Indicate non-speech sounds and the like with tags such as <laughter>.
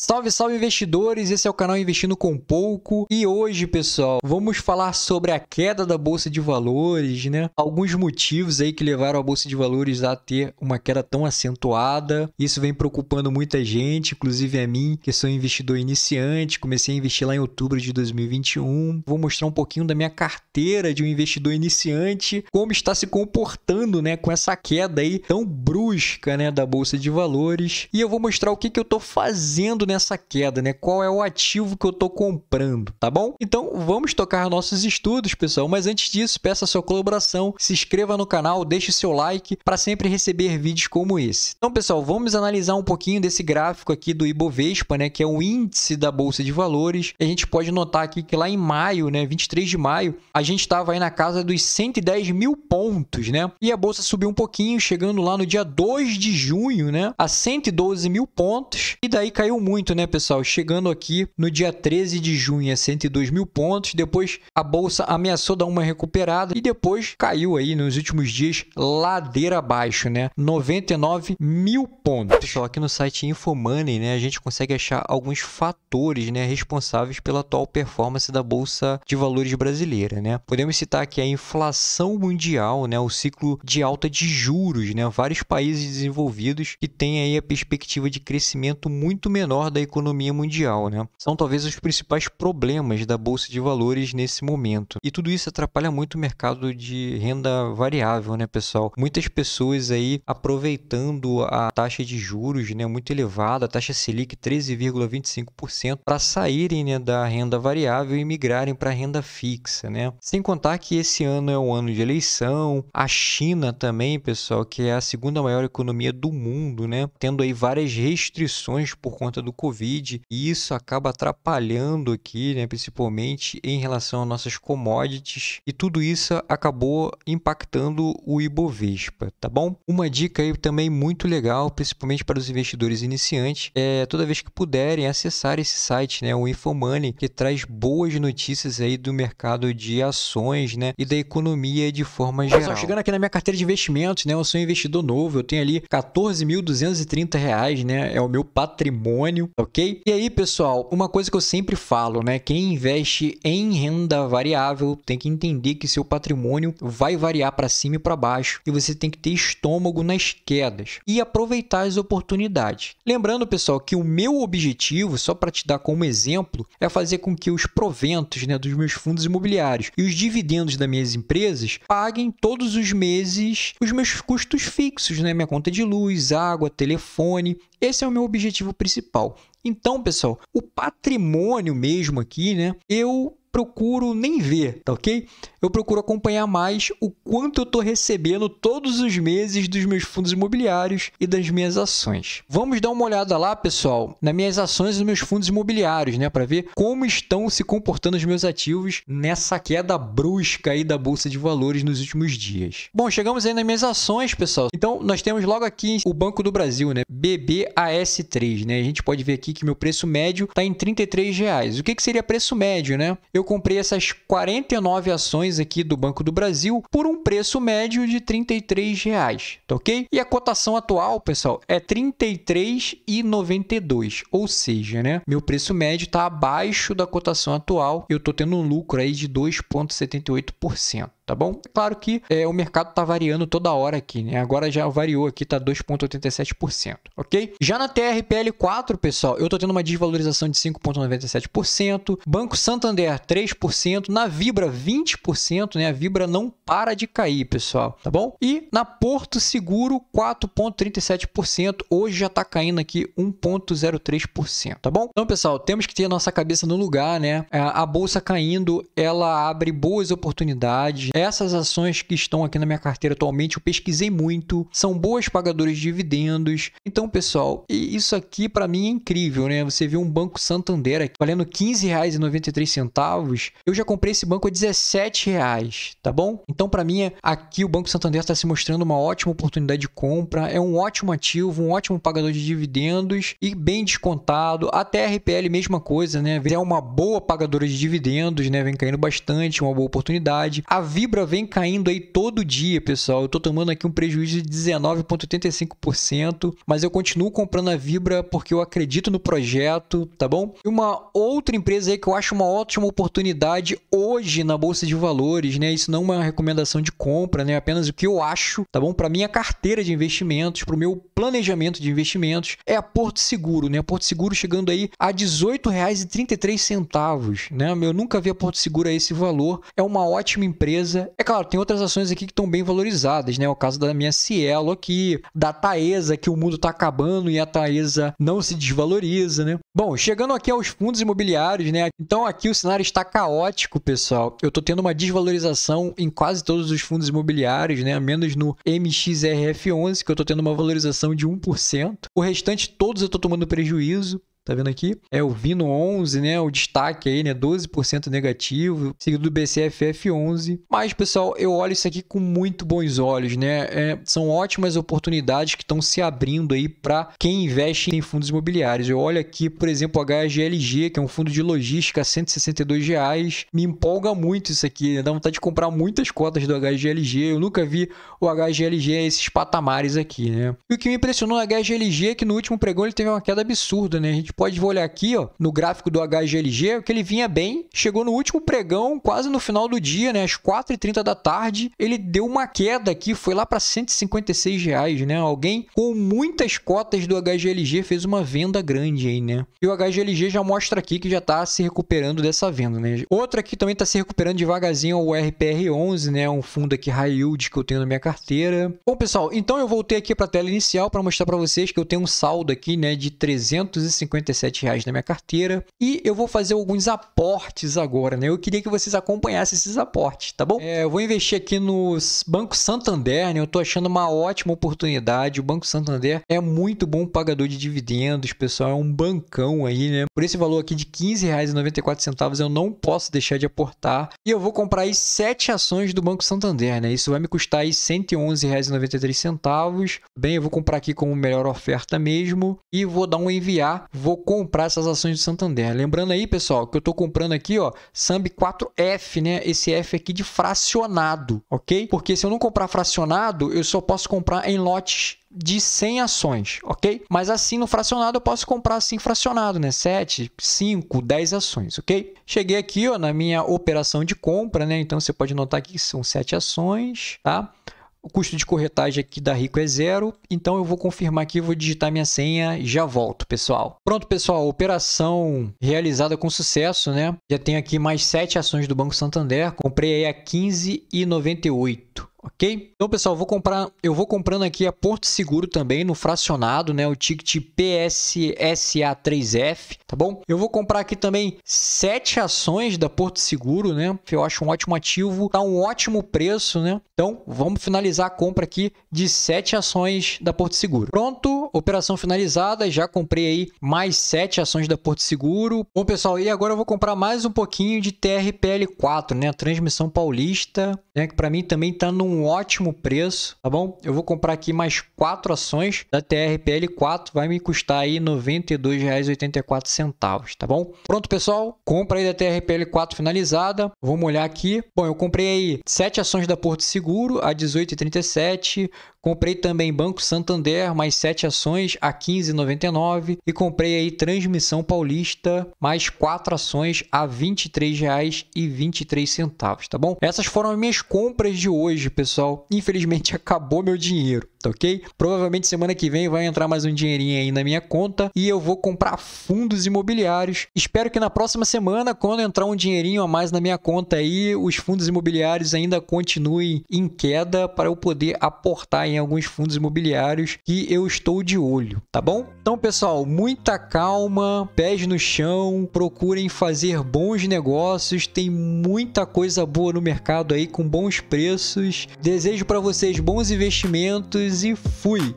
Salve, salve investidores! Esse é o canal Investindo com Pouco e hoje, pessoal, vamos falar sobre a queda da bolsa de valores, né? Alguns motivos aí que levaram a bolsa de valores a ter uma queda tão acentuada. Isso vem preocupando muita gente, inclusive a mim, que sou investidor iniciante. Comecei a investir lá em outubro de 2021. Vou mostrar um pouquinho da minha carteira de um investidor iniciante, como está se comportando, né, com essa queda aí tão brusca, né, da bolsa de valores. E eu vou mostrar o que que eu tô fazendo nessa queda, né? Qual é o ativo que eu tô comprando, tá bom? Então vamos tocar nossos estudos, pessoal. Mas antes disso, peço a sua colaboração, se inscreva no canal, deixe seu like para sempre receber vídeos como esse. Então, pessoal, vamos analisar um pouquinho desse gráfico aqui do Ibovespa, né? Que é o índice da Bolsa de Valores. A gente pode notar aqui que lá em maio, né? 23 de maio, a gente estava aí na casa dos 110 mil pontos, né? E a Bolsa subiu um pouquinho, chegando lá no dia 2 de junho, né? A 112 mil pontos. E daí caiu muito muito, né, pessoal? Chegando aqui no dia 13 de junho a é 102 mil pontos. Depois a bolsa ameaçou dar uma recuperada e depois caiu aí nos últimos dias ladeira abaixo, né? 99 mil pontos. Pessoal, aqui no site Infomoney, né, a gente consegue achar alguns fatores, né, responsáveis pela atual performance da bolsa de valores brasileira, né? Podemos citar aqui a inflação mundial, né, o ciclo de alta de juros, né? Vários países desenvolvidos que têm aí a perspectiva de crescimento muito menor da economia mundial, né? São talvez os principais problemas da bolsa de valores nesse momento. E tudo isso atrapalha muito o mercado de renda variável, né, pessoal? Muitas pessoas aí aproveitando a taxa de juros, né, muito elevada, a taxa Selic 13,25% para saírem, né, da renda variável e migrarem para a renda fixa, né? Sem contar que esse ano é um ano de eleição, a China também, pessoal, que é a segunda maior economia do mundo, né, tendo aí várias restrições por conta do Covid, e isso acaba atrapalhando aqui, né, principalmente em relação às nossas commodities, e tudo isso acabou impactando o Ibovespa, tá bom? Uma dica aí também muito legal, principalmente para os investidores iniciantes, é toda vez que puderem acessar esse site, né, o Infomoney, que traz boas notícias aí do mercado de ações, né, e da economia de forma geral. Pessoal, chegando aqui na minha carteira de investimentos, né, eu sou um investidor novo, eu tenho ali 14.230 reais, né, é o meu patrimônio, ok? E aí, pessoal, uma coisa que eu sempre falo, né? Quem investe em renda variável tem que entender que seu patrimônio vai variar para cima e para baixo e você tem que ter estômago nas quedas e aproveitar as oportunidades. Lembrando, pessoal, que o meu objetivo, só para te dar como exemplo, é fazer com que os proventos né, dos meus fundos imobiliários e os dividendos das minhas empresas paguem todos os meses os meus custos fixos, né? Minha conta de luz, água, telefone esse é o meu objetivo principal. Então, pessoal, o patrimônio mesmo aqui, né? Eu procuro nem ver, tá ok? Eu procuro acompanhar mais o quanto eu estou recebendo todos os meses dos meus fundos imobiliários e das minhas ações. Vamos dar uma olhada lá, pessoal, nas minhas ações e nos meus fundos imobiliários, né, para ver como estão se comportando os meus ativos nessa queda brusca aí da bolsa de valores nos últimos dias. Bom, chegamos aí nas minhas ações, pessoal. Então, nós temos logo aqui o Banco do Brasil, né, BBAS3, né? A gente pode ver aqui que meu preço médio está em R$ 33 reais. O que que seria preço médio, né? Eu comprei essas 49 ações aqui do Banco do Brasil por um preço médio de 33 reais, tá ok? E a cotação atual, pessoal, é 33,92, ou seja, né, meu preço médio está abaixo da cotação atual, eu estou tendo um lucro aí de 2,78% tá bom? Claro que é, o mercado tá variando toda hora aqui, né? Agora já variou aqui, tá 2,87%, ok? Já na TRPL4, pessoal, eu tô tendo uma desvalorização de 5,97%, Banco Santander 3%, na Vibra 20%, né? A Vibra não para de cair, pessoal, tá bom? E na Porto Seguro 4,37%, hoje já tá caindo aqui 1,03%, tá bom? Então, pessoal, temos que ter a nossa cabeça no lugar, né? É, a bolsa caindo, ela abre boas oportunidades, essas ações que estão aqui na minha carteira atualmente, eu pesquisei muito, são boas pagadoras de dividendos. Então, pessoal, isso aqui para mim é incrível, né? Você vê um Banco Santander aqui valendo R$ 15,93. Eu já comprei esse banco a R$ tá bom? Então, para mim, aqui o Banco Santander está se mostrando uma ótima oportunidade de compra, é um ótimo ativo, um ótimo pagador de dividendos e bem descontado. Até a RPL, mesma coisa, né? É uma boa pagadora de dividendos, né? Vem caindo bastante, uma boa oportunidade. A Vi Libra vem caindo aí todo dia, pessoal. Eu tô tomando aqui um prejuízo de 19,85%, mas eu continuo comprando a Vibra porque eu acredito no projeto, tá bom? E uma outra empresa aí que eu acho uma ótima oportunidade hoje na bolsa de valores, né? Isso não é uma recomendação de compra, né? Apenas o que eu acho, tá bom? Para minha carteira de investimentos, para o meu planejamento de investimentos, é a Porto Seguro, né? A Porto Seguro chegando aí a R$ 18,33, né? Eu nunca vi a Porto Seguro a esse valor. É uma ótima empresa é claro, tem outras ações aqui que estão bem valorizadas, né? O caso da minha Cielo aqui, da Taesa, que o mundo tá acabando e a Taesa não se desvaloriza, né? Bom, chegando aqui aos fundos imobiliários, né? Então aqui o cenário está caótico, pessoal. Eu tô tendo uma desvalorização em quase todos os fundos imobiliários, né? Menos no MXRF11, que eu tô tendo uma valorização de 1%. O restante todos eu tô tomando prejuízo tá vendo aqui? É o Vino 11, né? O destaque aí, né? 12% negativo, seguido do BCFF 11. Mas, pessoal, eu olho isso aqui com muito bons olhos, né? É, são ótimas oportunidades que estão se abrindo aí para quem investe em fundos imobiliários. Eu olho aqui, por exemplo, o HGLG, que é um fundo de logística, 162 reais. Me empolga muito isso aqui, né? dá vontade de comprar muitas cotas do HGLG. Eu nunca vi o HGLG a esses patamares aqui, né? E o que me impressionou no HGLG é que no último pregão ele teve uma queda absurda, né? A gente pode olhar aqui ó, no gráfico do HGLG que ele vinha bem, chegou no último pregão, quase no final do dia, né, às 4h30 da tarde, ele deu uma queda aqui, foi lá para 156 reais, né? Alguém com muitas cotas do HGLG fez uma venda grande aí, né? E o HGLG já mostra aqui que já está se recuperando dessa venda, né? Outro aqui também está se recuperando devagarzinho é o RPR11, né? Um fundo aqui high yield que eu tenho na minha carteira. Bom, pessoal, então eu voltei aqui para a tela inicial para mostrar para vocês que eu tenho um saldo aqui, né, de 350 R$ na minha carteira e eu vou fazer alguns aportes agora, né? Eu queria que vocês acompanhassem esses aportes, tá bom? É, eu vou investir aqui no Banco Santander, né? Eu tô achando uma ótima oportunidade. O Banco Santander é muito bom pagador de dividendos, pessoal. É um bancão aí, né? Por esse valor aqui de R$ 15,94 eu não posso deixar de aportar e eu vou comprar aí 7 ações do Banco Santander, né? Isso vai me custar aí R$ 111,93. Bem, eu vou comprar aqui como melhor oferta mesmo e vou dar um enviar. Vou comprar essas ações do Santander. Lembrando aí, pessoal, que eu estou comprando aqui, ó, SAMB 4F, né? Esse F aqui de fracionado, ok? Porque se eu não comprar fracionado, eu só posso comprar em lotes de 100 ações, ok? Mas assim no fracionado eu posso comprar assim fracionado, né? 7, 5, 10 ações, ok? Cheguei aqui, ó, na minha operação de compra, né? Então você pode notar que são 7 ações, tá? O custo de corretagem aqui da Rico é zero, então eu vou confirmar aqui, vou digitar minha senha e já volto, pessoal. Pronto, pessoal, operação realizada com sucesso, né? Já tenho aqui mais 7 ações do Banco Santander, comprei aí a 15,98 ok? Então, pessoal, vou comprar, eu vou comprando aqui a Porto Seguro também no fracionado, né? O ticket PSSA3F, tá bom? Eu vou comprar aqui também sete ações da Porto Seguro, né? Eu acho um ótimo ativo, tá um ótimo preço, né? Então, vamos finalizar a compra aqui de sete ações da Porto Seguro. Pronto, operação finalizada, já comprei aí mais sete ações da Porto Seguro. Bom, pessoal, e agora eu vou comprar mais um pouquinho de TRPL4, né? A Transmissão Paulista, né? Que para mim também tá num um ótimo preço, tá bom? Eu vou comprar aqui mais quatro ações da TRPL4, vai me custar aí R$ 92,84, tá bom? Pronto, pessoal, compra aí da TRPL4 finalizada. Vamos olhar aqui. Bom, eu comprei aí sete ações da Porto Seguro a 18,37, Comprei também Banco Santander, mais 7 ações a 15,99 e comprei aí Transmissão Paulista, mais 4 ações a R$ 23,23, tá bom? Essas foram as minhas compras de hoje, pessoal. Infelizmente <laughs> acabou meu dinheiro, tá ok? Provavelmente semana que vem vai entrar mais um dinheirinho aí na minha conta e eu vou comprar fundos imobiliários. Espero que na próxima semana, quando entrar um dinheirinho a mais na minha conta aí, os fundos imobiliários ainda continuem em queda para eu poder aportar em alguns fundos imobiliários que eu estou de olho, tá bom? Então, pessoal, muita calma, pés no chão, procurem fazer bons negócios, tem muita coisa boa no mercado aí com bons preços. Desejo para vocês bons investimentos e fui!